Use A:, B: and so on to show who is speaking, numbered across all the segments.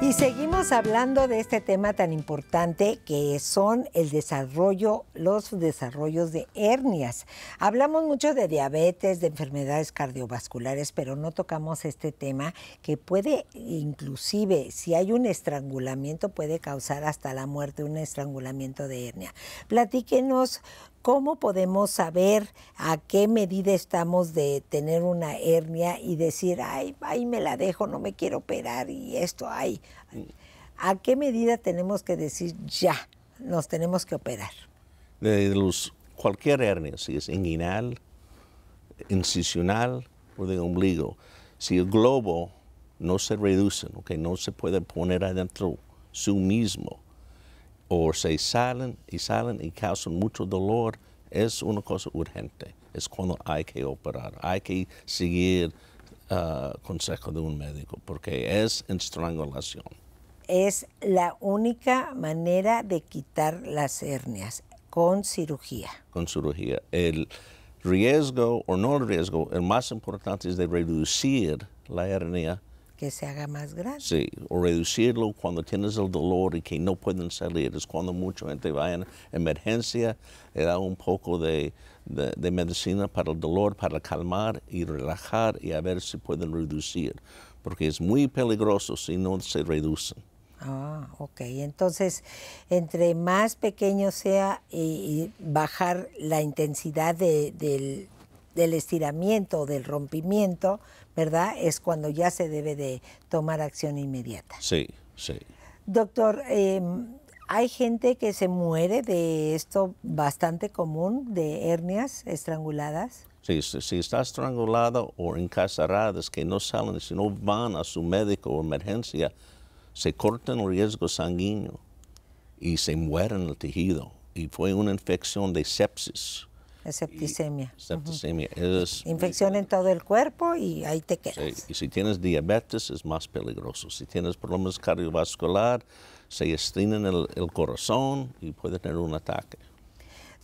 A: Y seguimos hablando de este tema tan importante que son el desarrollo, los desarrollos de hernias. Hablamos mucho de diabetes, de enfermedades cardiovasculares, pero no tocamos este tema que puede, inclusive, si hay un estrangulamiento, puede causar hasta la muerte, un estrangulamiento de hernia. Platíquenos, ¿Cómo podemos saber a qué medida estamos de tener una hernia y decir, ay, ay me la dejo, no me quiero operar y esto, ay? ¿A qué medida tenemos que decir, ya, nos tenemos que operar?
B: De los, cualquier hernia, si es inguinal, incisional o de ombligo, si el globo no se reduce, no se puede poner adentro su mismo, o se salen y salen y causan mucho dolor, es una cosa urgente. Es cuando hay que operar, hay que seguir ah, consejo de un médico, porque es estrangulación.
A: Es la única manera de quitar las hernias con cirugía.
B: Con cirugía. El riesgo o no el riesgo, el más importante es de reducir la hernia
A: que se haga más grande.
B: Sí, o reducirlo cuando tienes el dolor y que no pueden salir. Es cuando mucha gente va en emergencia, le da un poco de, de, medicina para el dolor, para calmar y relajar y a ver si pueden reducir, porque es muy peligroso si no se reducen.
A: Ah, ok. Entonces, entre más pequeño sea y, bajar la intensidad de, del, del estiramiento o del rompimiento, ¿verdad? Es cuando ya se debe de tomar acción
B: inmediata. Sí, sí.
A: Doctor, em, hay gente que se muere de esto bastante común, de hernias estranguladas.
B: Sí, si, está estrangulada o encarcelada, es que no salen, si no van a su médico o emergencia, se cortan el riesgo sanguíneo y se en el tejido. Y fue una infección de sepsis
A: es septicemia.
B: es,
A: Infección en todo el cuerpo y ahí te quedas.
B: Y si tienes diabetes es más peligroso. Si tienes problemas cardiovasculares, se estrina el corazón y puede tener un ataque.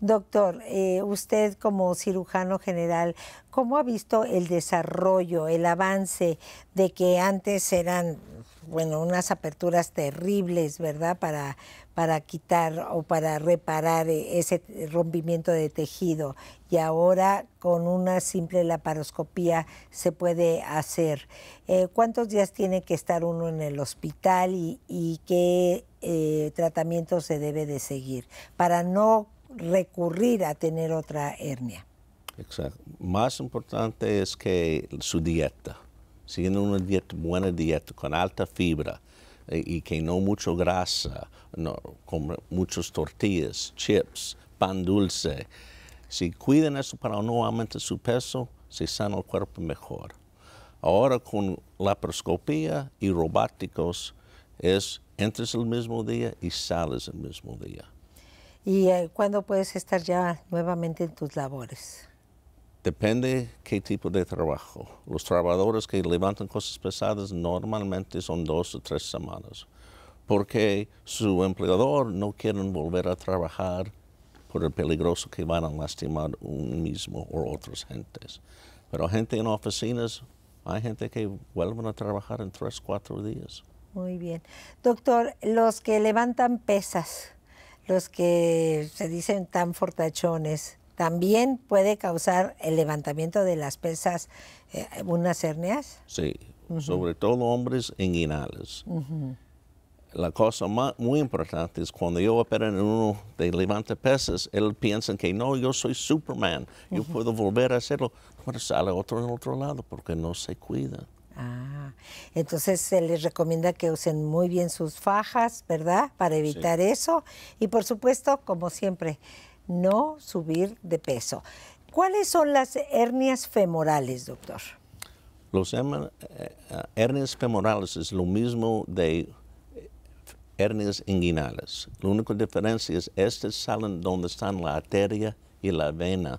A: Doctor, eh, usted como cirujano general, ¿cómo ha visto el desarrollo, el avance de que antes eran, bueno, unas aperturas terribles, ¿verdad? Para, para quitar o para reparar eh, ese rompimiento de tejido y ahora con una simple laparoscopía se puede hacer. Eh, ¿Cuántos días tiene que estar uno en el hospital y, qué tratamiento se debe de seguir para no recurrir a tener otra hernia.
B: Exacto. Más importante es que su dieta, siguiendo una buena dieta con alta fibra eh, y que no mucho grasa, no, con muchas tortillas, chips, pan dulce. Si cuidan eso para no aumentar su peso, se sana el cuerpo mejor. Ahora con laparoscopía y robóticos es entres el mismo día y sales el mismo día.
A: ¿Y eh, cuándo puedes estar ya nuevamente en tus labores?
B: Depende qué tipo de trabajo. Los trabajadores que levantan cosas pesadas normalmente son dos o tres semanas, porque su empleador no quieren volver a trabajar por el peligroso que van a lastimar un mismo o otras gentes. Pero gente en oficinas, hay gente que vuelven a trabajar en tres, cuatro días.
A: Muy bien. Doctor, los que levantan pesas, los que se dicen tan fortachones, también puede causar el levantamiento de las pesas eh, unas hernias?
B: Sí, sobre todo hombres inguinales. La cosa muy importante es cuando yo opero en uno de levanta pesas, él piensa que no, yo soy Superman, yo puedo volver a hacerlo, pero sale otro en otro lado porque no se cuida.
A: Ah, entonces se les recomienda que usen muy bien sus fajas, ¿verdad? Para evitar eso. Y por supuesto, como siempre, no subir de peso. ¿Cuáles son las hernias femorales, doctor?
B: Los eh, hernias femorales es lo mismo de eh, hernias inguinales. La única diferencia es estas salen donde están la arteria y la vena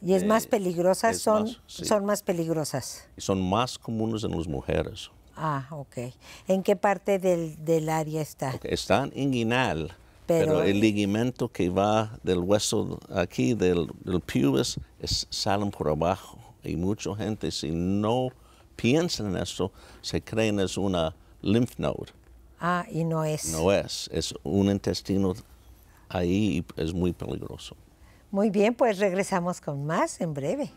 A: y es más eh, peligrosas, son, más, son más peligrosas.
B: son más comunes en las mujeres.
A: Ah, ok. ¿En qué parte del, del área está?
B: están en pero, el ligamento que va del hueso aquí, del, del pubis, es, salen por abajo. Y mucha gente, si no piensan en eso, se creen es una lymph node.
A: Ah, y no es. No
B: es, es un intestino ahí y es muy peligroso.
A: Muy bien, pues regresamos con más en breve.